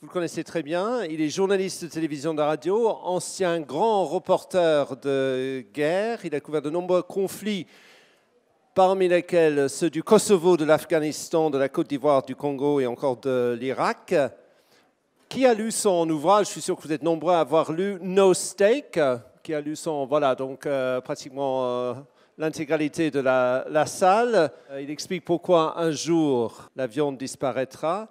Vous le connaissez très bien. Il est journaliste de télévision de radio, ancien grand reporter de guerre. Il a couvert de nombreux conflits, parmi lesquels ceux du Kosovo, de l'Afghanistan, de la Côte d'Ivoire, du Congo et encore de l'Irak. Qui a lu son ouvrage Je suis sûr que vous êtes nombreux à avoir lu No Steak. qui a lu son, voilà, donc euh, pratiquement euh, l'intégralité de la, la salle. Euh, il explique pourquoi un jour la viande disparaîtra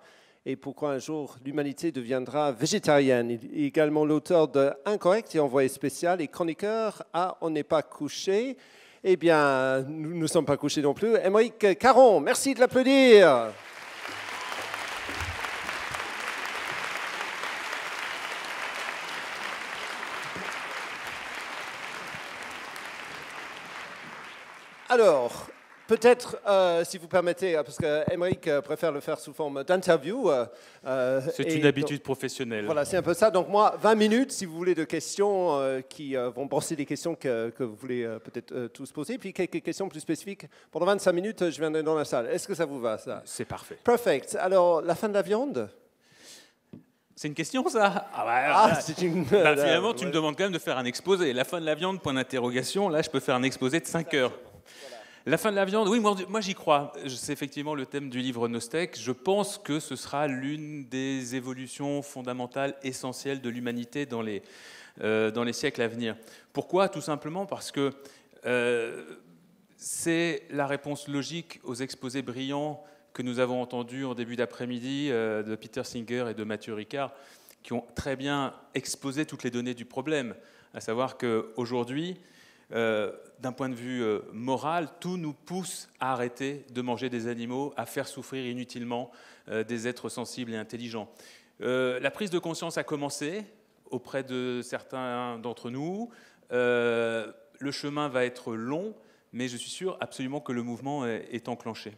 et pourquoi un jour l'humanité deviendra végétarienne. Il est également l'auteur de Incorrect et Envoyé spécial et chroniqueur à On n'est pas couché. Eh bien, nous ne sommes pas couchés non plus. Émeric Caron, merci de l'applaudir. Alors, Peut-être, euh, si vous permettez, euh, parce que euh, préfère le faire sous forme d'interview. c'est une habitude professionnelle. Voilà, c'est un peu ça. Donc moi, 20 minutes, si vous voulez, de questions qui vont brosser des questions que, vous voulez peut-être tous poser, puis quelques questions plus spécifiques. Pendant 25 minutes, je viendrai dans la salle. Est-ce que ça vous va, ça C'est parfait. Perfect. Alors, la fin de la viande c'est une question, ça Ah, bah, c'est une... bah, Finalement, tu me demandes quand même de faire un exposé. La fin de la viande, point d'interrogation. Là, je peux faire un exposé de 5 heures. La fin de la viande, oui, moi, j'y crois. C'est effectivement le thème du livre Nostec. Je pense que ce sera l'une des évolutions fondamentales, essentielles de l'humanité dans les, euh, dans les siècles à venir. Pourquoi Tout simplement parce que euh, c'est la réponse logique aux exposés brillants que nous avons entendus en début d'après-midi euh, de Peter Singer et de Mathieu Ricard, qui ont très bien exposé toutes les données du problème. À savoir qu'aujourd'hui, euh, d'un point de vue euh, moral, tout nous pousse à arrêter de manger des animaux, à faire souffrir inutilement euh, des êtres sensibles et intelligents. la prise de conscience a commencé auprès de certains d'entre nous. le chemin va être long, mais je suis sûr absolument que le mouvement est enclenché.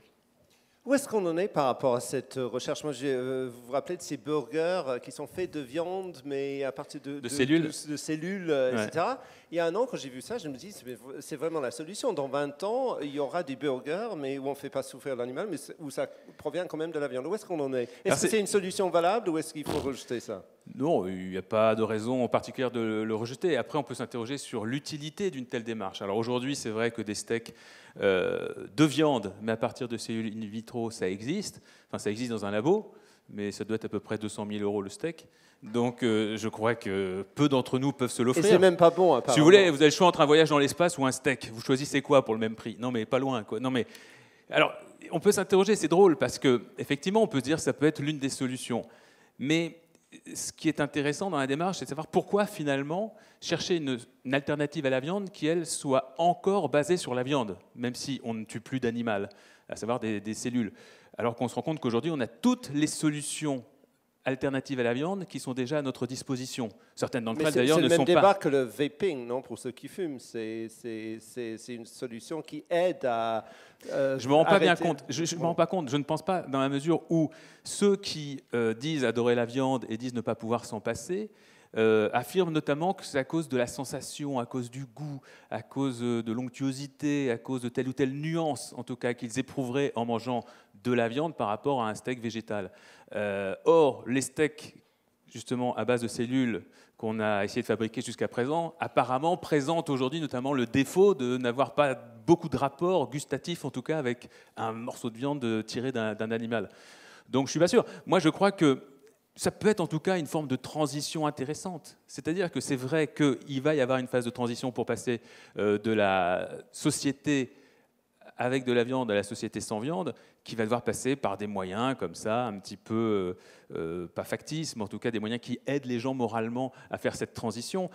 Où est-ce qu'on en est par rapport à cette euh, recherche Moi, je, euh, Vous vous rappelez de ces burgers euh, qui sont faits de viande, mais à partir de, de, cellules, etc. Il y a un an, quand j'ai vu ça, je me dis, c'est vraiment la solution. Dans 20 ans, il y aura des burgers, mais où on ne fait pas souffrir l'animal, mais où ça provient quand même de la viande. Où est-ce qu'on en est Est-ce que c'est une solution valable ou est-ce qu'il faut rejeter ça non, il n'y a pas de raison en particulier de le rejeter. Après, on peut s'interroger sur l'utilité d'une telle démarche. Alors aujourd'hui, c'est vrai que des steaks euh, de viande, mais à partir de cellules in vitro, ça existe. Enfin, ça existe dans un labo, mais ça doit être à peu près 200 000 euros le steak. Donc euh, je crois que peu d'entre nous peuvent se l'offrir. c'est même pas bon. Si vous voulez, vous avez le choix entre un voyage dans l'espace ou un steak. Vous choisissez quoi pour le même prix Non, mais pas loin. Quoi. Non, mais alors on peut s'interroger. C'est drôle parce que effectivement, on peut se dire que ça peut être l'une des solutions, mais ce qui est intéressant dans la démarche, c'est de savoir pourquoi finalement chercher une, alternative à la viande qui, elle, soit encore basée sur la viande, même si on ne tue plus d'animal, à savoir des cellules. Alors qu'on se rend compte qu'aujourd'hui, on a toutes les solutions alternatives à la viande qui sont déjà à notre disposition. Certaines d'entre elles, d'ailleurs, ne sont pas. C'est le même débat que le vaping, non, pour ceux qui fument. C'est une solution qui aide à. Euh, je ne me rends pas bien compte. Je, me rends pas compte. Je ne pense pas dans la mesure où ceux qui euh, disent adorer la viande et disent ne pas pouvoir s'en passer affirment euh, affirme notamment que c'est à cause de la sensation, à cause du goût, à cause euh, de l'onctuosité, à cause de telle ou telle nuance, en tout cas, qu'ils éprouveraient en mangeant de la viande par rapport à un steak végétal. Euh, or, les steaks, justement, à base de cellules qu'on a essayé de fabriquer jusqu'à présent, apparemment présentent aujourd'hui notamment le défaut de n'avoir pas beaucoup de rapport gustatif, en tout cas, avec un morceau de viande tiré d'un animal. Donc, je suis pas sûr. Moi, je crois que ça peut être en tout cas une forme de transition intéressante. C'est-à-dire que c'est vrai qu'il va y avoir une phase de transition pour passer euh, de la société avec de la viande à la société sans viande, qui va devoir passer par des moyens comme ça, un petit peu, euh, euh, pas factices, mais en tout cas des moyens qui aident les gens moralement à faire cette transition.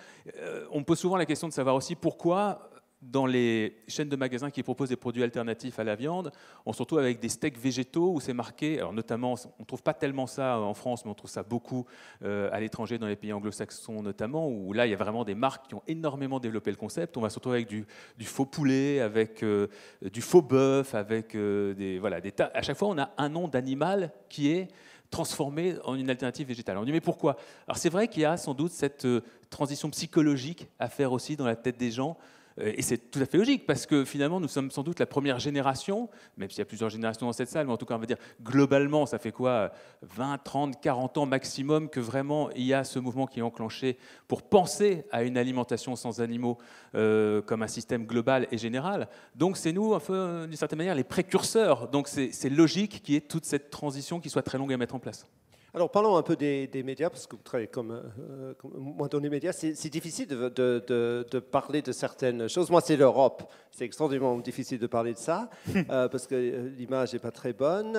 on me pose souvent la question de savoir aussi pourquoi dans les chaînes de magasins qui proposent des produits alternatifs à la viande, on se retrouve avec des steaks végétaux où c'est marqué, alors notamment, on ne trouve pas tellement ça en France, mais on trouve ça beaucoup euh, à l'étranger, dans les pays anglo-saxons notamment, où là, il y a vraiment des marques qui ont énormément développé le concept. On va se retrouver avec du, faux poulet, avec euh, du faux bœuf, avec euh, des... Voilà, des à chaque fois, on a un nom d'animal qui est transformé en une alternative végétale. On dit mais pourquoi Alors c'est vrai qu'il y a sans doute cette transition psychologique à faire aussi dans la tête des gens euh, et c'est tout à fait logique, parce que finalement, nous sommes sans doute la première génération, même s'il y a plusieurs générations dans cette salle, mais en tout cas, on va dire globalement, ça fait quoi 20, 30, 40 ans maximum que vraiment il y a ce mouvement qui est enclenché pour penser à une alimentation sans animaux euh, comme un système global et général. Donc, c'est nous, d'une certaine manière, les précurseurs. Donc, c'est logique qu'il y ait toute cette transition qui soit très longue à mettre en place. Alors parlons un peu des, médias, parce que vous comme, euh, euh, moi dans les médias, c'est difficile de, parler de certaines choses. Moi, c'est l'Europe. C'est extrêmement difficile de parler de ça, euh, parce que l'image n'est pas très bonne.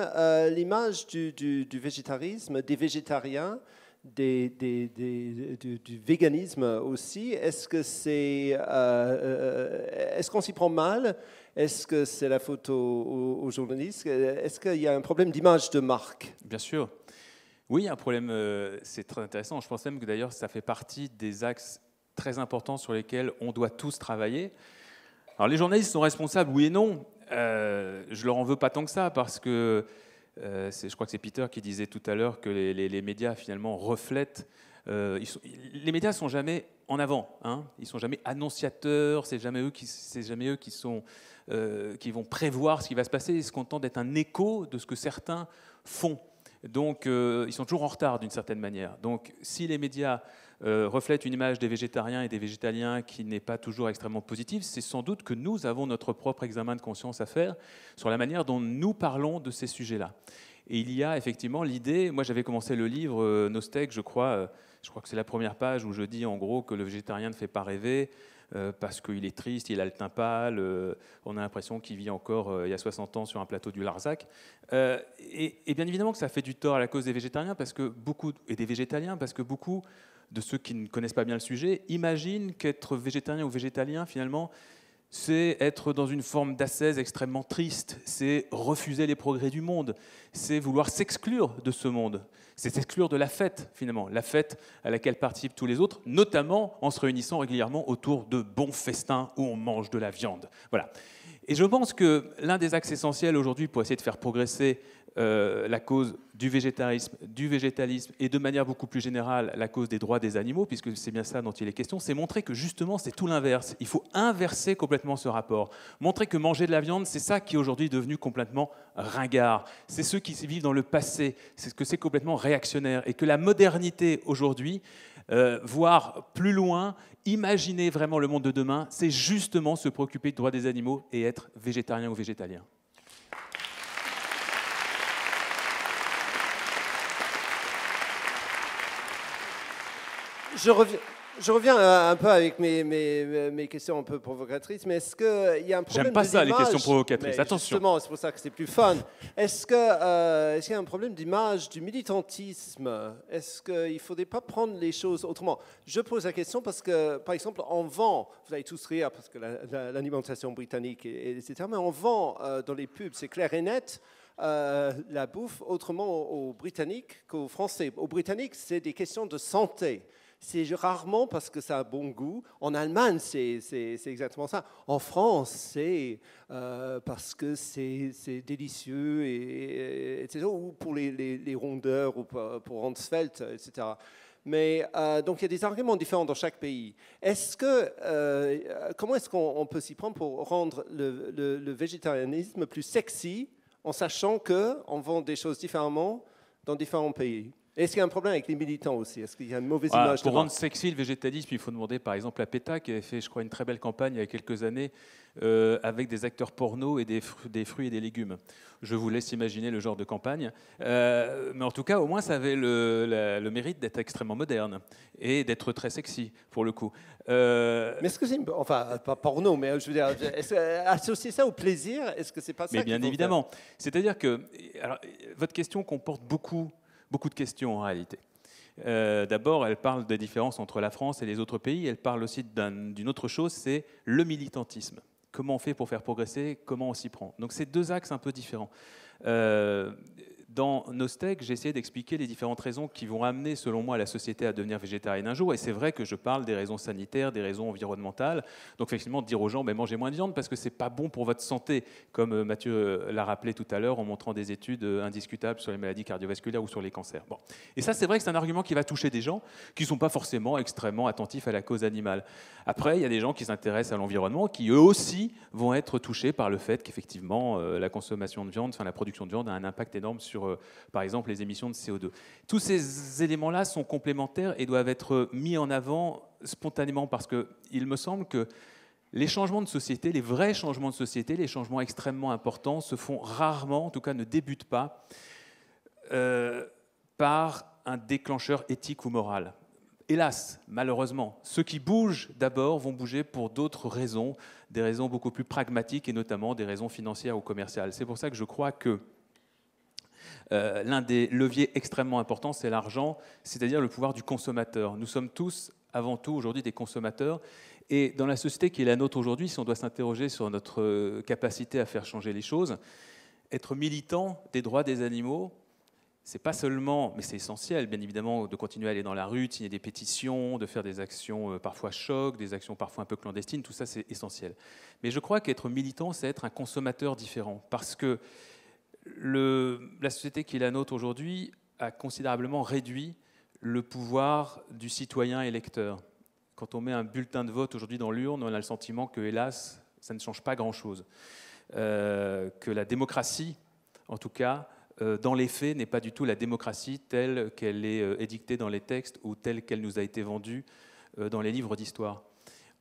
l'image du, végétarisme, des végétariens, du, véganisme aussi, est-ce que c'est... est qu'on s'y prend mal est-ce que c'est la faute aux, aux journalistes Est-ce qu'il y a un problème d'image de marque Bien sûr. Oui, un problème, euh, c'est très intéressant. Je pense même que d'ailleurs, ça fait partie des axes très importants sur lesquels on doit tous travailler. Alors les journalistes sont responsables, oui et non. Euh, je leur en veux pas tant que ça, parce que euh, je crois que c'est Peter qui disait tout à l'heure que les, médias finalement reflètent. Euh, ils les médias sont jamais en avant, Ils hein. ils sont jamais annonciateurs, c'est jamais eux qui, jamais eux qui sont, qui vont prévoir ce qui va se passer. Ils se contentent d'être un écho de ce que certains font. Donc, euh, ils sont toujours en retard d'une certaine manière. Donc, si les médias euh, reflètent une image des végétariens et des végétaliens qui n'est pas toujours extrêmement positive, c'est sans doute que nous avons notre propre examen de conscience à faire sur la manière dont nous parlons de ces sujets-là. Et il y a effectivement l'idée, moi j'avais commencé le livre euh, je crois, euh, je crois que c'est la première page où je dis en gros que le végétarien ne fait pas rêver, euh, parce qu'il est triste, il a le teint pâle, euh, on a l'impression qu'il vit encore euh, il y a 60 ans sur un plateau du Larzac. Et, bien évidemment que ça fait du tort à la cause des végétariens parce que beaucoup, et des végétaliens parce que beaucoup de ceux qui ne connaissent pas bien le sujet imaginent qu'être végétarien ou végétalien, finalement, c'est être dans une forme d'assaise extrêmement triste, c'est refuser les progrès du monde, c'est vouloir s'exclure de ce monde, c'est s'exclure de la fête finalement, la fête à laquelle participent tous les autres, notamment en se réunissant régulièrement autour de bons festins où on mange de la viande. Voilà. Et je pense que l'un des axes essentiels aujourd'hui pour essayer de faire progresser euh, la cause du végétarisme, du végétalisme et de manière beaucoup plus générale la cause des droits des animaux, puisque c'est bien ça dont il est question, c'est montrer que justement c'est tout l'inverse. Il faut inverser complètement ce rapport. Montrer que manger de la viande, c'est ça qui est aujourd'hui devenu complètement ringard. C'est ceux qui vivent dans le passé, c'est que c'est complètement réactionnaire. Et que la modernité aujourd'hui, euh, voir plus loin, imaginer vraiment le monde de demain, c'est justement se préoccuper des droits des animaux et être végétarien ou végétalien. je reviens. Je euh, reviens un peu avec mes, euh, mes, questions un peu provocatrices, mais est-ce qu'il euh, y a un problème J'aime pas ça, les questions provocatrices, attention. Justement, c'est pour ça que c'est plus fun. Est-ce qu'il y a un problème d'image, du militantisme Est-ce qu'il ne faudrait pas prendre les choses autrement Je pose la question parce que, par exemple, on vend, vous allez tous rire parce que l'alimentation britannique, et, etc., mais on vend dans les pubs, c'est clair et net, la bouffe autrement aux Britanniques qu'aux Français. Aux Britanniques, c'est des questions de santé c'est rarement parce que ça a bon goût. En Allemagne, c'est exactement ça. En France, c'est euh, parce que c'est délicieux, et, etc. Ou pour les, rondeurs, ou pour, rendre etc. Mais euh, donc il y a des arguments différents dans chaque pays. Est-ce que euh, comment est-ce qu'on peut s'y prendre pour rendre le, le, plus sexy en sachant que on vend des choses différemment dans différents pays est-ce qu'il y a un problème avec les militants aussi Est-ce qu'il y a une mauvaise bah, image Pour rendre sexy le végétalisme, il faut demander par exemple à PETA, qui avait fait, je crois, une très belle campagne il y a quelques années euh, avec des acteurs porno et des, des, fruits et des légumes. Je vous laisse imaginer le genre de campagne. Euh, mais en tout cas, au moins, ça avait le, mérite d'être extrêmement moderne et d'être très sexy, pour le coup. Euh, mais est-ce que c'est. Enfin, pas porno, mais je veux dire, associer ça au plaisir, est-ce que c'est pas ça Mais bien évidemment. C'est-à-dire que. votre question comporte beaucoup beaucoup de questions en réalité. Euh, d'abord, elle parle des différences entre la France et les autres pays. Elle parle aussi d'une autre chose, c'est le militantisme. Comment on fait pour faire progresser Comment on s'y prend Donc, c'est deux axes un peu différents. Euh, dans Nostec, j'ai essayé d'expliquer les différentes raisons qui vont amener, selon moi, la société à devenir végétarienne un jour. Et c'est vrai que je parle des raisons sanitaires, des raisons environnementales. Donc, effectivement, dire aux gens, mais ben, mangez moins de viande parce que c'est pas bon pour votre santé, comme euh, Mathieu euh, l'a rappelé tout à l'heure en montrant des études euh, indiscutables sur les maladies cardiovasculaires ou sur les cancers. Bon. Et ça, c'est vrai que c'est un argument qui va toucher des gens qui ne sont pas forcément extrêmement attentifs à la cause animale. Après, il y a des gens qui s'intéressent à l'environnement qui, eux aussi, vont être touchés par le fait qu'effectivement, la consommation de viande, enfin la production de viande a un impact énorme sur euh, par exemple, les émissions de CO2. Tous ces éléments-là sont complémentaires et doivent être mis en avant spontanément parce qu'il me semble que les changements de société, les vrais changements de société, les changements extrêmement importants se font rarement, en tout cas ne débutent pas, euh, par un déclencheur éthique ou moral. Hélas, malheureusement, ceux qui bougent d'abord vont bouger pour d'autres raisons, des raisons beaucoup plus pragmatiques et notamment des raisons financières ou commerciales. C'est pour ça que je crois que euh, l'un des leviers extrêmement importants, c'est l'argent, c'est-à-dire le pouvoir du consommateur. Nous sommes tous, avant tout, aujourd'hui des consommateurs. Et dans la société qui est la nôtre aujourd'hui, si on doit s'interroger sur notre euh, capacité à faire changer les choses, être militant des droits des animaux, c'est pas seulement, mais c'est essentiel, bien évidemment, de continuer à aller dans la rue, de signer des pétitions, de faire des actions euh, parfois chocs, des actions parfois un peu clandestines, tout ça c'est essentiel. Mais je crois qu'être militant, c'est être un consommateur différent, parce que la société qui est la nôtre aujourd'hui a considérablement réduit le pouvoir du citoyen électeur. Quand on met un bulletin de vote aujourd'hui dans l'urne, on a le sentiment que, hélas, ça ne change pas grand-chose. Euh, que la démocratie, en tout cas, euh, dans les faits, n'est pas du tout la démocratie telle qu'elle est euh, édictée dans les textes ou telle qu'elle nous a été vendue dans les livres d'histoire.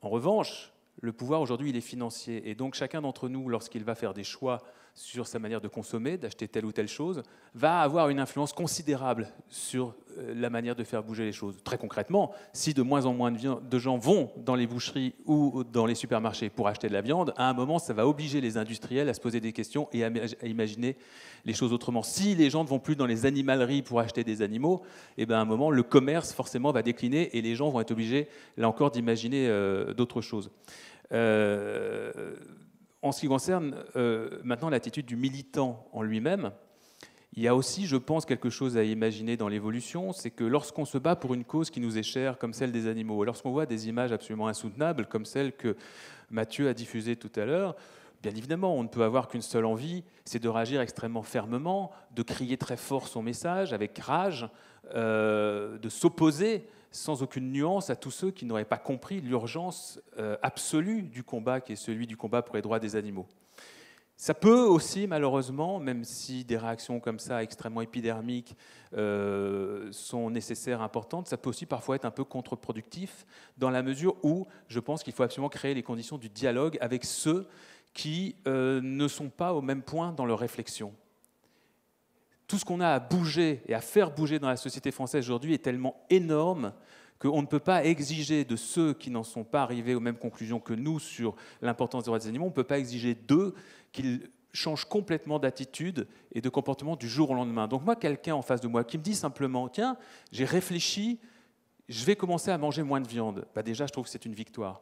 En revanche, le pouvoir aujourd'hui, il est financier. Et donc chacun d'entre nous, lorsqu'il va faire des choix sur sa manière de consommer, d'acheter telle ou telle chose, va avoir une influence considérable sur euh, la manière de faire bouger les choses. Très concrètement, si de moins en moins de gens vont dans les boucheries ou dans les supermarchés pour acheter de la viande, à un moment, ça va obliger les industriels à se poser des questions et à imaginer les choses autrement. Si les gens ne vont plus dans les animaleries pour acheter des animaux, et eh bien à un moment, le commerce forcément va décliner et les gens vont être obligés, là encore, d'imaginer euh, d'autres choses. Euh, en ce qui concerne euh, maintenant l'attitude du militant en lui-même, il y a aussi, je pense, quelque chose à imaginer dans l'évolution, c'est que lorsqu'on se bat pour une cause qui nous est chère, comme celle des animaux, lorsqu'on voit des images absolument insoutenables, comme celle que Mathieu a diffusée tout à l'heure, bien évidemment, on ne peut avoir qu'une seule envie, c'est de réagir extrêmement fermement, de crier très fort son message, avec rage, euh, de s'opposer sans aucune nuance à tous ceux qui n'auraient pas compris l'urgence euh, absolue du combat, qui est celui du combat pour les droits des animaux. Ça peut aussi, malheureusement, même si des réactions comme ça, extrêmement épidermiques, euh, sont nécessaires, importantes, ça peut aussi parfois être un peu contre-productif, dans la mesure où je pense qu'il faut absolument créer les conditions du dialogue avec ceux qui euh, ne sont pas au même point dans leur réflexion tout ce qu'on a à bouger et à faire bouger dans la société française aujourd'hui est tellement énorme qu'on ne peut pas exiger de ceux qui n'en sont pas arrivés aux mêmes conclusions que nous sur l'importance des droits des animaux, on ne peut pas exiger d'eux qu'ils changent complètement d'attitude et de comportement du jour au lendemain. Donc moi, quelqu'un en face de moi qui me dit simplement, tiens, j'ai réfléchi, je vais commencer à manger moins de viande, bah, déjà je trouve que c'est une victoire.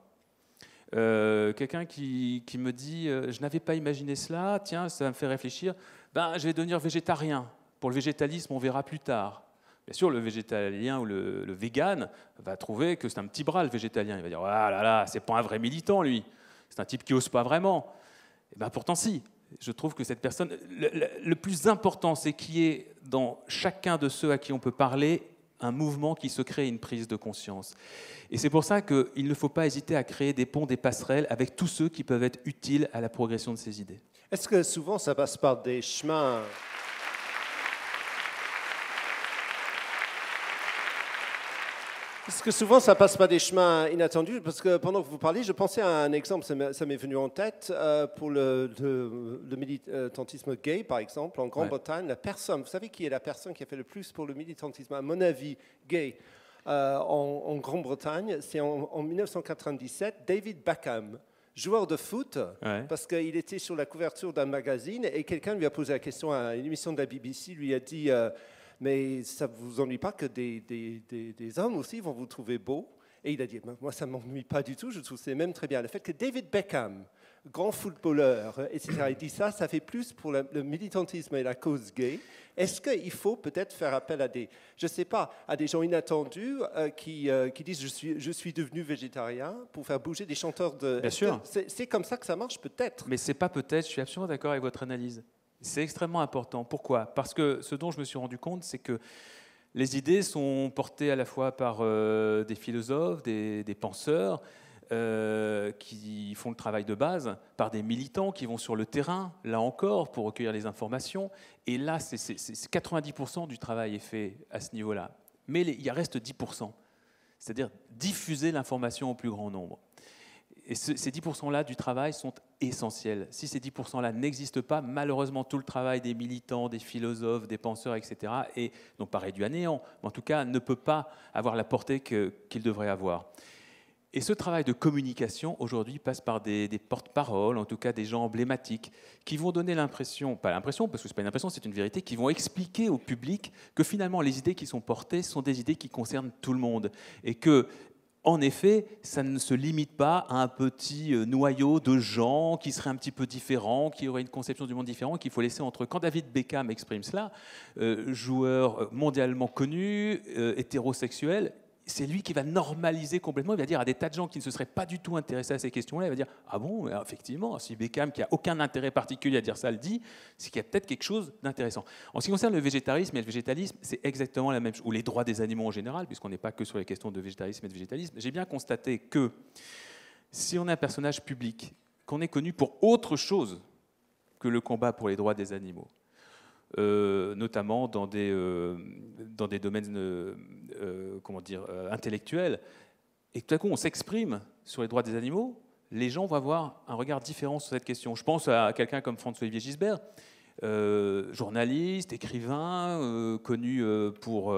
Euh, quelqu'un qui, me dit euh, Je n'avais pas imaginé cela, tiens, ça me fait réfléchir, ben, je vais devenir végétarien. Pour le végétalisme, on verra plus tard. Bien sûr, le végétalien ou le, vegan va trouver que c'est un petit bras le végétalien. Il va dire Ah là là, c'est pas un vrai militant, lui. C'est un type qui ose pas vraiment. Et eh ben, pourtant, si. Je trouve que cette personne. Le, plus important, c'est qu'il y ait dans chacun de ceux à qui on peut parler un mouvement qui se crée, une prise de conscience. Et c'est pour ça qu'il ne faut pas hésiter à créer des ponts, des passerelles avec tous ceux qui peuvent être utiles à la progression de ces idées. Est-ce que souvent ça passe par des chemins Parce que souvent, ça passe par des chemins inattendus. Parce que pendant que vous parliez, je pensais à un exemple, ça m'est venu en tête, euh, pour le, militantisme gay, par exemple, en Grande-Bretagne. La personne, vous savez qui est la personne qui a fait le plus pour le militantisme, à mon avis, gay euh, en, Grande-Bretagne C'est en, 1997, David Beckham joueur de foot, parce qu'il était sur la couverture d'un magazine et quelqu'un lui a posé la question à une émission de la BBC, lui a dit euh, mais ça ne vous ennuie pas que des, hommes aussi vont vous trouver beau. Et il a dit, moi, ça ne m'ennuie pas du tout, je trouve c'est même très bien. Le fait que David Beckham, grand footballeur, etc., il dit ça, ça fait plus pour le, militantisme et la cause gay. Est-ce qu'il faut peut-être faire appel à des, je sais pas, à des gens inattendus euh, qui, euh, qui, disent je suis, je suis devenu végétarien pour faire bouger des chanteurs de... Bien C'est comme ça que ça marche peut-être. Mais c'est pas peut-être, je suis absolument d'accord avec votre analyse. C'est extrêmement important. Pourquoi Parce que ce dont je me suis rendu compte, c'est que les idées sont portées à la fois par euh, des philosophes, des, penseurs, euh, qui font le travail de base, par des militants qui vont sur le terrain, là encore, pour recueillir les informations. Et là, c'est 90% du travail est fait à ce niveau-là. Mais il reste 10%, c'est-à-dire diffuser l'information au plus grand nombre et ces 10%-là du travail sont essentiels. Si ces 10%-là n'existent pas, malheureusement, tout le travail des militants, des philosophes, des penseurs, etc., est donc pas réduit à néant, mais en tout cas ne peut pas avoir la portée qu'il devrait avoir. Et ce travail de communication, aujourd'hui, passe par des, des porte-paroles, en tout cas des gens emblématiques, qui vont donner l'impression, pas l'impression, parce que ce n'est pas une impression, c'est une vérité, qui vont expliquer au public que finalement les idées qui sont portées sont des idées qui concernent tout le monde. Et que en effet, ça ne se limite pas à un petit euh, noyau de gens qui seraient un petit peu différents, qui auraient une conception du monde différent, qu'il faut laisser entre quand David Beckham exprime cela, euh, joueur mondialement connu, euh, hétérosexuel, c'est lui qui va normaliser complètement. Il va dire à des tas de gens qui ne se seraient pas du tout intéressés à ces questions-là, il va dire Ah bon, effectivement, si Beckham, qui a aucun intérêt particulier à dire ça, le dit, c'est qu'il y a peut-être quelque chose d'intéressant. En ce qui concerne le végétarisme et le végétalisme, c'est exactement la même chose, ou les droits des animaux en général, puisqu'on n'est pas que sur les questions de végétarisme et de végétalisme. J'ai bien constaté que si on est un personnage public, qu'on est connu pour autre chose que le combat pour les droits des animaux, euh, notamment dans des, euh, dans des domaines euh, comment intellectuels. Et tout à coup, on s'exprime sur les droits des animaux, les gens vont avoir un regard différent sur cette question. Je pense à quelqu'un comme François-Olivier Gisbert, journaliste, écrivain, connu pour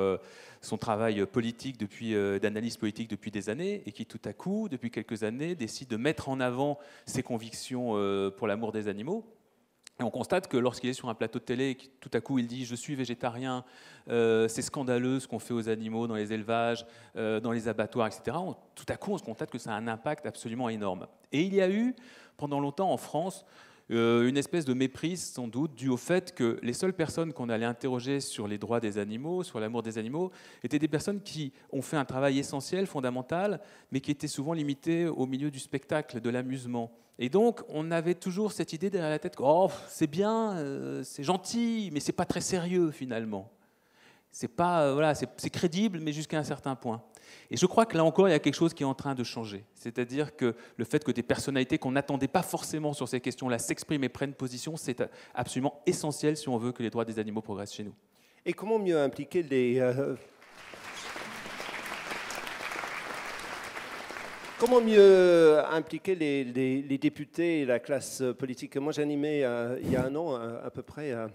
son travail politique depuis d'analyse politique depuis des années, et qui tout à coup, depuis quelques années, décide de mettre en avant ses convictions pour l'amour des animaux. Et on constate que lorsqu'il est sur un plateau de télé et tout à coup il dit je suis végétarien, euh, c'est scandaleux ce qu'on fait aux animaux dans les élevages, euh, dans les abattoirs, etc., tout à coup on se constate que ça a un impact absolument énorme. Et il y a eu pendant longtemps en France euh, une espèce de méprise sans doute due au fait que les seules personnes qu'on allait interroger sur les droits des animaux, sur l'amour des animaux, étaient des personnes qui ont fait un travail essentiel, fondamental, mais qui étaient souvent limitées au milieu du spectacle, de l'amusement. Et donc, on avait toujours cette idée derrière la tête, que oh, c'est bien, euh, c'est gentil, mais c'est pas très sérieux finalement. C'est pas euh, voilà, c'est crédible, mais jusqu'à un certain point. Et je crois que là encore, il y a quelque chose qui est en train de changer. C'est-à-dire que le fait que des personnalités qu'on n'attendait pas forcément sur ces questions-là s'expriment et prennent position, c'est absolument essentiel si on veut que les droits des animaux progressent chez nous. Et comment mieux impliquer les euh, Comment mieux euh, impliquer les, députés et la classe politique Moi, j'animais euh, il y a un an à, peu près un,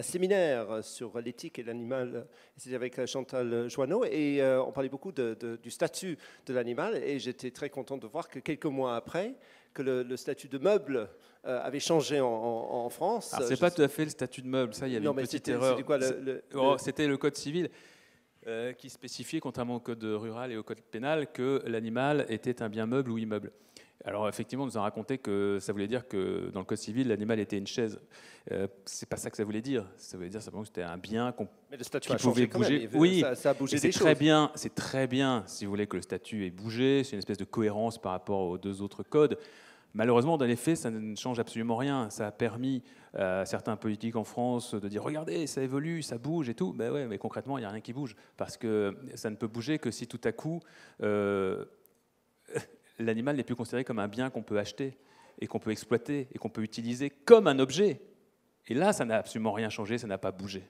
séminaire sur l'éthique et l'animal. C'était avec euh, Chantal Joanneau et on parlait beaucoup du statut de l'animal. Et j'étais très content de voir que quelques mois après, que le, statut de meuble avait changé en, France. c'est pas tout à fait le statut de meuble, ça, il y avait une petite erreur. C'était le... Oh, le... code civil. Euh, qui spécifiait, contrairement au code rural et au code pénal, que l'animal était un bien meuble ou immeuble. Alors effectivement, on nous a raconté que ça voulait dire que dans le code civil, l'animal était une chaise. Euh, c'est pas ça que ça voulait dire. Ça voulait dire simplement que c'était un bien qu'on qui pouvait bouger. oui, ça, a très bien. C'est très bien si vous voulez que le statut ait bougé. C'est une espèce de cohérence par rapport aux deux autres codes. Malheureusement, dans les faits, ça ne change absolument rien. Ça a permis euh, à certains politiques en France de dire regardez, ça évolue, ça bouge et tout. Ben ouais, mais concrètement, il n'y a rien qui bouge parce que ça ne peut bouger que si tout à coup euh, l'animal n'est plus considéré comme un bien qu'on peut acheter et qu'on peut exploiter et qu'on peut utiliser comme un objet. Et là, ça n'a absolument rien changé, ça n'a pas bougé.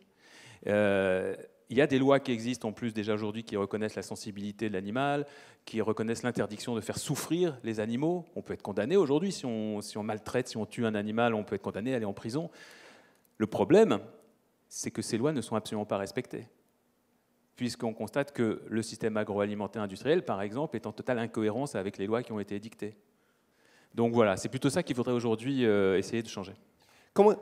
Euh, il y a des lois qui existent en plus déjà aujourd'hui qui reconnaissent la sensibilité de l'animal, qui reconnaissent l'interdiction de faire souffrir les animaux. On peut être condamné aujourd'hui si on, si on maltraite, si on tue un animal, on peut être condamné, à aller en prison. Le problème, c'est que ces lois ne sont absolument pas respectées puisqu'on constate que le système agroalimentaire industriel, par exemple, est en totale incohérence avec les lois qui ont été édictées. Donc voilà, c'est plutôt ça qu'il faudrait aujourd'hui euh, essayer de changer. Comment,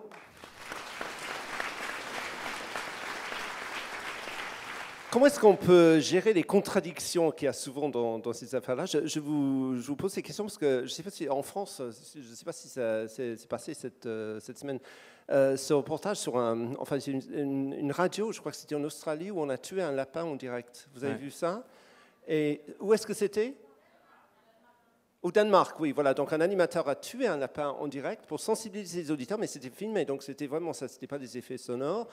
Comment est-ce qu'on peut gérer les contradictions qu'il y a souvent dans, ces affaires-là je, vous, pose ces questions parce que je ne sais pas si en France, euh, je ne sais pas si ça s'est passé cette, euh, semaine, euh, ce reportage sur un, enfin, une, radio, je crois que c'était en Australie, où on a tué un lapin en direct. Vous avez vu ça Et où est-ce que c'était au Danemark, oui, voilà. Donc un animateur a tué un lapin en direct pour sensibiliser les auditeurs, mais c'était filmé, donc c'était vraiment ça, c'était pas des effets sonores.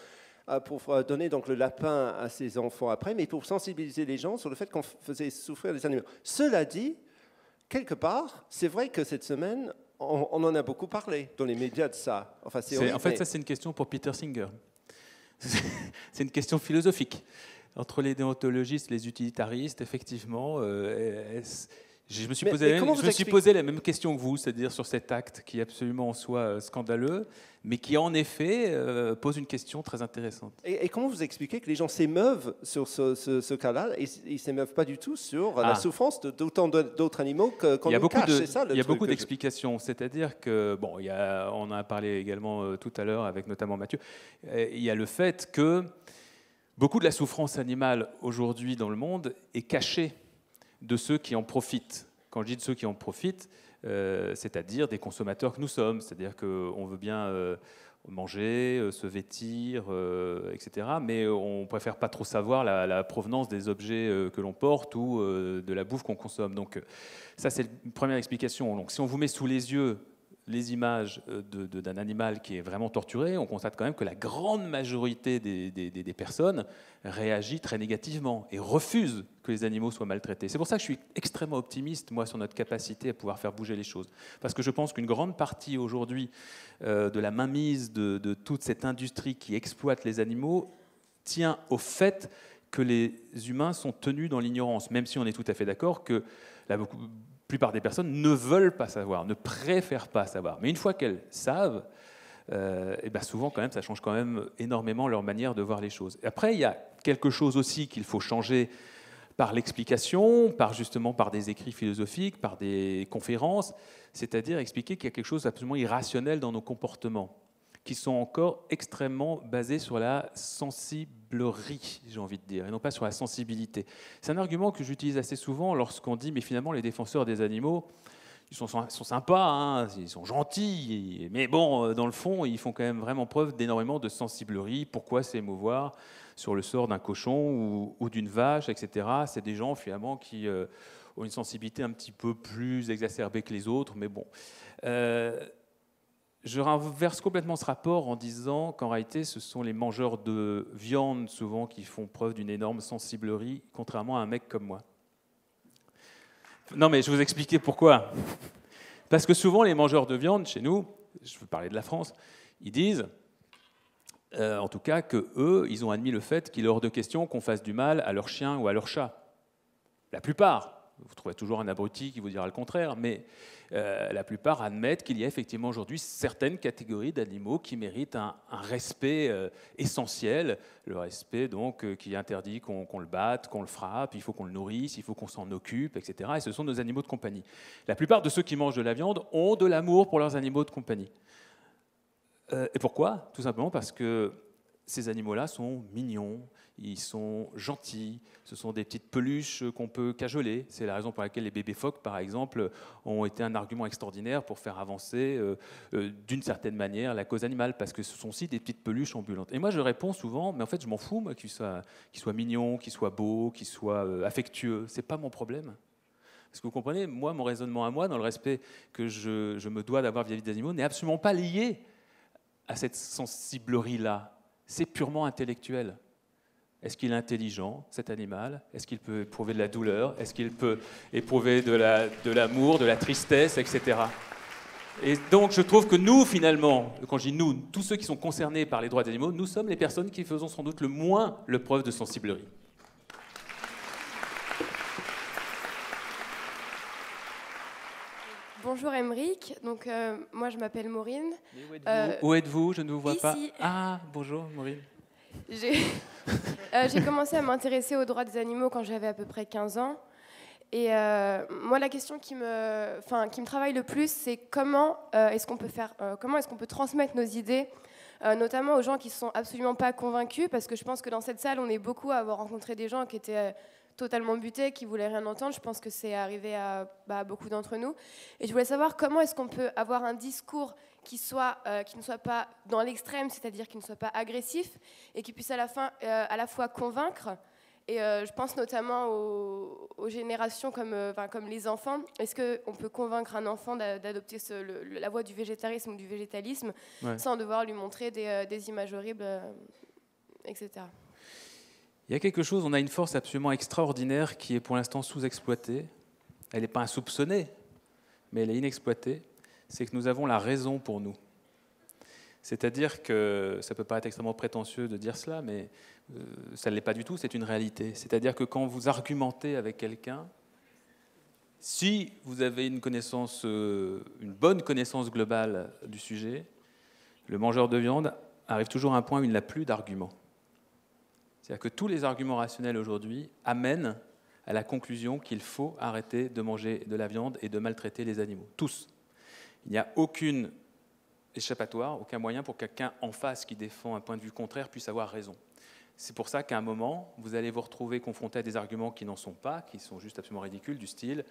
Euh, pour euh, donner donc le lapin à ses enfants après, mais pour sensibiliser les gens sur le fait qu'on faisait souffrir les animaux. Cela dit, quelque part, c'est vrai que cette semaine, on, en a beaucoup parlé dans les médias de ça. Enfin, en fait, ça, c'est une question pour Peter Singer. c'est une question philosophique. Entre les déontologistes, les utilitaristes, effectivement, euh, je me suis, posé, la, même, je suis posé la même question que vous, c'est-à-dire sur cet acte qui est absolument en soi euh, scandaleux, mais qui en effet euh, pose une question très intéressante. Et, et, comment vous expliquez que les gens s'émeuvent sur ce, ce, ce cas-là et ils s'émeuvent pas du tout sur la ah. souffrance d'autant d'autres animaux qu'on qu nous cache de, ça, Il y a beaucoup d'explications, c'est-à-dire que bon, y on en a parlé également euh, tout à l'heure avec notamment Mathieu. Il y a le fait que beaucoup de la souffrance animale aujourd'hui dans le monde est cachée de ceux qui en profitent. Quand je dis de ceux qui en profitent, euh, c'est-à-dire des consommateurs que nous sommes, c'est-à-dire qu'on veut bien euh, manger, euh, se vêtir, etc., mais on préfère pas trop savoir la, provenance des objets que l'on porte ou de la bouffe qu'on consomme. Donc ça, c'est la première explication. Donc si on vous met sous les yeux les images euh, d'un animal qui est vraiment torturé, on constate quand même que la grande majorité des, personnes réagit très négativement et refuse que les animaux soient maltraités. C'est pour ça que je suis extrêmement optimiste, moi, sur notre capacité à pouvoir faire bouger les choses. Parce que je pense qu'une grande partie aujourd'hui euh, de la mainmise de, toute cette industrie qui exploite les animaux tient au fait que les humains sont tenus dans l'ignorance, même si on est tout à fait d'accord que la, plupart des personnes ne veulent pas savoir, ne préfèrent pas savoir. Mais une fois qu'elles savent, et euh, eh ben souvent quand même, ça change quand même énormément leur manière de voir les choses. après, il y a quelque chose aussi qu'il faut changer par l'explication, par justement par des écrits philosophiques, par des conférences, c'est-à-dire expliquer qu'il y a quelque chose d'absolument irrationnel dans nos comportements qui sont encore extrêmement basés sur la sensiblerie, j'ai envie de dire, et non pas sur la sensibilité. C'est un argument que j'utilise assez souvent lorsqu'on dit, mais finalement, les défenseurs des animaux, ils sont, sont sympas, hein, ils sont gentils, mais bon, euh, dans le fond, ils font quand même vraiment preuve d'énormément de sensiblerie. Pourquoi s'émouvoir sur le sort d'un cochon ou, d'une vache, etc. C'est des gens finalement qui euh, ont une sensibilité un petit peu plus exacerbée que les autres, mais bon. Euh, je renverse complètement ce rapport en disant qu'en réalité, ce sont les mangeurs de viande souvent qui font preuve d'une énorme sensiblerie, contrairement à un mec comme moi. Non, mais je vais vous expliquer pourquoi. Parce que souvent, les mangeurs de viande chez nous, je veux parler de la France, ils disent, euh, en tout cas, que eux, ils ont admis le fait qu'il est hors de question qu'on fasse du mal à leur chien ou à leur chat. La plupart. Vous trouverez toujours un abruti qui vous dira le contraire, mais euh, la plupart admettent qu'il y a effectivement aujourd'hui certaines catégories d'animaux qui méritent un, respect euh, essentiel, le respect donc euh, qui interdit qu'on le batte, qu'on le frappe, il faut qu'on le nourrisse, il faut qu'on s'en occupe, etc. Et ce sont nos animaux de compagnie. La plupart de ceux qui mangent de la viande ont de l'amour pour leurs animaux de compagnie. et pourquoi Tout simplement parce que ces animaux-là sont mignons, ils sont gentils, ce sont des petites peluches qu'on peut cajoler. C'est la raison pour laquelle les bébés phoques, par exemple, ont été un argument extraordinaire pour faire avancer euh, euh, d'une certaine manière la cause animale, parce que ce sont aussi des petites peluches ambulantes. Et moi, je réponds souvent, mais en fait, je m'en fous, moi, qu'ils soient, mignons, qu'ils soient beaux, qu'ils soient affectueux. affectueux. C'est pas mon problème. Parce que vous comprenez, moi, mon raisonnement à moi, dans le respect que je, je me dois d'avoir vis-à-vis des animaux, n'est absolument pas lié à cette sensiblerie-là c'est purement intellectuel. Est-ce qu'il est intelligent, cet animal Est-ce qu'il peut éprouver de la douleur Est-ce qu'il peut éprouver de l'amour, de, de la tristesse, etc. Et donc, je trouve que nous, finalement, quand je dis nous, tous ceux qui sont concernés par les droits des animaux, nous sommes les personnes qui faisons sans doute le moins le preuve de sensiblerie. Bonjour Emric. donc euh, moi je m'appelle Maureen. où êtes-vous, euh, Je ne vous vois pas. Ah, bonjour Maureen. Euh, j'ai, commencé à m'intéresser aux droits des animaux quand j'avais à peu près 15 ans. Et moi la question qui me, enfin, qui me travaille le plus, c'est comment est-ce qu'on peut faire, comment est-ce qu'on peut transmettre nos idées, notamment aux gens qui ne sont absolument pas convaincus, parce que je pense que dans cette salle, on est beaucoup à avoir rencontré des gens qui étaient totalement butés, qui voulaient rien entendre. Je pense que c'est arrivé bah, à beaucoup d'entre nous. Et je voulais savoir comment est-ce qu'on peut avoir un discours qui, soit, euh, qui ne soit pas dans l'extrême, c'est-à-dire qui ne soit pas agressif, et qui puisse à la, fin, euh, à la fois convaincre. Et euh, je pense notamment aux, générations comme, comme les enfants. Est-ce qu'on peut convaincre un enfant d'adopter la voie du végétarisme ou du végétalisme sans devoir lui montrer des images horribles, etc. Il y a quelque chose, on a une force absolument extraordinaire qui est pour l'instant sous-exploitée. Elle n'est pas insoupçonnée, mais elle est inexploitée. C'est que nous avons la raison pour nous. C'est-à-dire que, ça peut paraître extrêmement prétentieux de dire cela, mais euh, ça ne l'est pas du tout, c'est une réalité. C'est-à-dire que quand vous argumentez avec quelqu'un, si vous avez une connaissance, euh, une bonne connaissance globale du sujet, le mangeur de viande arrive toujours à un point où il n'a plus d'arguments. C'est-à-dire que tous les arguments rationnels aujourd'hui amènent à la conclusion qu'il faut arrêter de manger de la viande et de maltraiter les animaux. Tous. Il n'y a aucune échappatoire, aucun moyen pour quelqu'un en face qui défend un point de vue contraire puisse avoir raison. C'est pour ça qu'à un moment, vous allez vous retrouver confronté à des arguments qui n'en sont pas, qui sont juste absolument ridicules, du style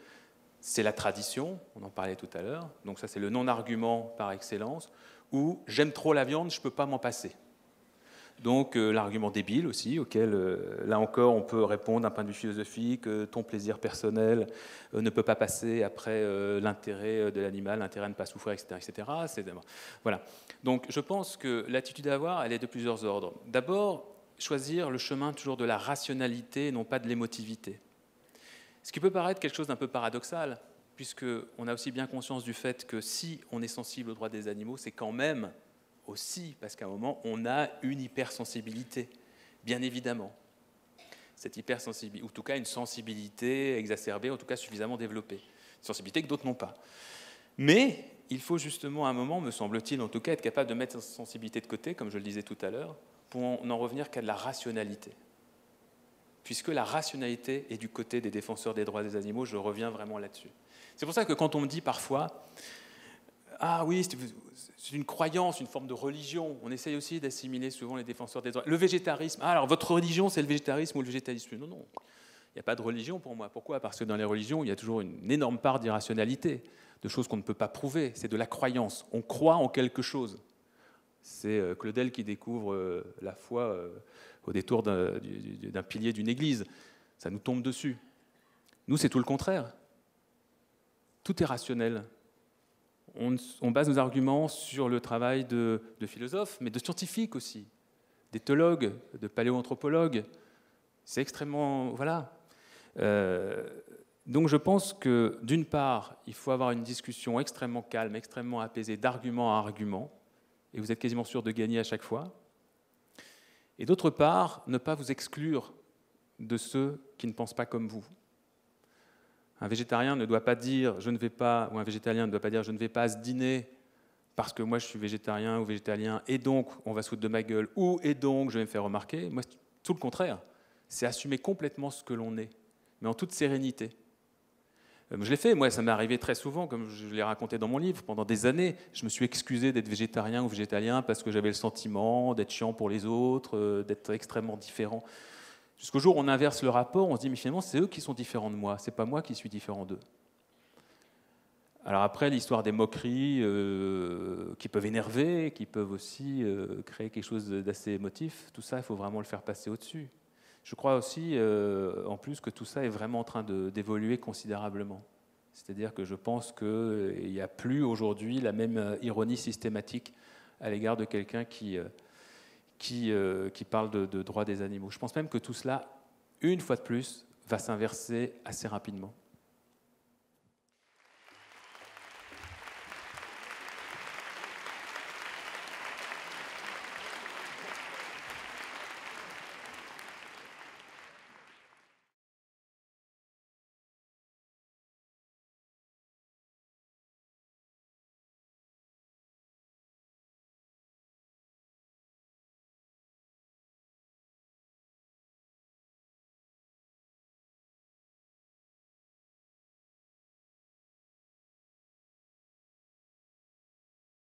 c'est la tradition, on en parlait tout à l'heure, donc ça c'est le non-argument par excellence, ou j'aime trop la viande, je ne peux pas m'en passer. Donc euh, l'argument débile aussi, auquel euh, là encore on peut répondre d'un point de vue philosophique, euh, ton plaisir personnel ne peut pas passer après l'intérêt de l'animal, l'intérêt à ne pas souffrir, etc. etc. voilà. Donc je pense que l'attitude à avoir, elle est de plusieurs ordres. D'abord, choisir le chemin toujours de la rationalité, non pas de l'émotivité. Ce qui peut paraître quelque chose d'un peu paradoxal, puisqu'on a aussi bien conscience du fait que si on est sensible aux droits des animaux, c'est quand même aussi, parce qu'à un moment, on a une hypersensibilité, bien évidemment. Cette hypersensibilité, ou en tout cas une sensibilité exacerbée, en tout cas suffisamment développée. sensibilité que d'autres n'ont pas. Mais il faut justement à un moment, me semble-t-il, en tout cas, être capable de mettre cette sensibilité de côté, comme je le disais tout à l'heure, pour n'en revenir qu'à de la rationalité. Puisque la rationalité est du côté des défenseurs des droits des animaux, je reviens vraiment là-dessus. C'est pour ça que quand on me dit parfois, ah oui, c'est une croyance, une forme de religion. On essaye aussi d'assimiler souvent les défenseurs des droits. Le végétarisme, ah, alors votre religion, c'est le végétarisme ou le végétalisme Non, non. Il n'y a pas de religion pour moi. Pourquoi Parce que dans les religions, il y a toujours une énorme part d'irrationalité, de choses qu'on ne peut pas prouver. C'est de la croyance. On croit en quelque chose. C'est euh, Claudel qui découvre euh, la foi euh, au détour d'un pilier d'une église. Ça nous tombe dessus. Nous, c'est tout le contraire. Tout est rationnel on, base nos arguments sur le travail de, philosophes, mais de scientifiques aussi, d'éthologues, de paléoanthropologues. C'est extrêmement... Voilà. Euh, donc je pense que d'une part, il faut avoir une discussion extrêmement calme, extrêmement apaisée, d'argument à argument, et vous êtes quasiment sûr de gagner à chaque fois. Et d'autre part, ne pas vous exclure de ceux qui ne pensent pas comme vous. Un végétarien ne doit pas dire je ne vais pas, ou un végétalien ne doit pas dire je ne vais pas à dîner parce que moi je suis végétarien ou végétalien et donc on va se foutre de ma gueule ou et donc je vais me faire remarquer. Moi, tout le contraire. C'est assumer complètement ce que l'on est, mais en toute sérénité. Euh, je l'ai fait, moi, ça m'est arrivé très souvent, comme je l'ai raconté dans mon livre, pendant des années, je me suis excusé d'être végétarien ou végétalien parce que j'avais le sentiment d'être chiant pour les autres, euh, d'être extrêmement différent. Jusqu'au jour où on inverse le rapport, on se dit, mais finalement, c'est eux qui sont différents de moi, c'est pas moi qui suis différent d'eux. Alors après, l'histoire des moqueries euh, qui peuvent énerver, qui peuvent aussi euh, créer quelque chose d'assez émotif, tout ça, il faut vraiment le faire passer au-dessus. Je crois aussi, euh, en plus, que tout ça est vraiment en train d'évoluer considérablement. C'est-à-dire que je pense qu'il n'y a plus aujourd'hui la même ironie systématique à l'égard de quelqu'un qui euh, qui, parle de droits des animaux. Je pense même que tout cela, une fois de plus, va s'inverser assez rapidement.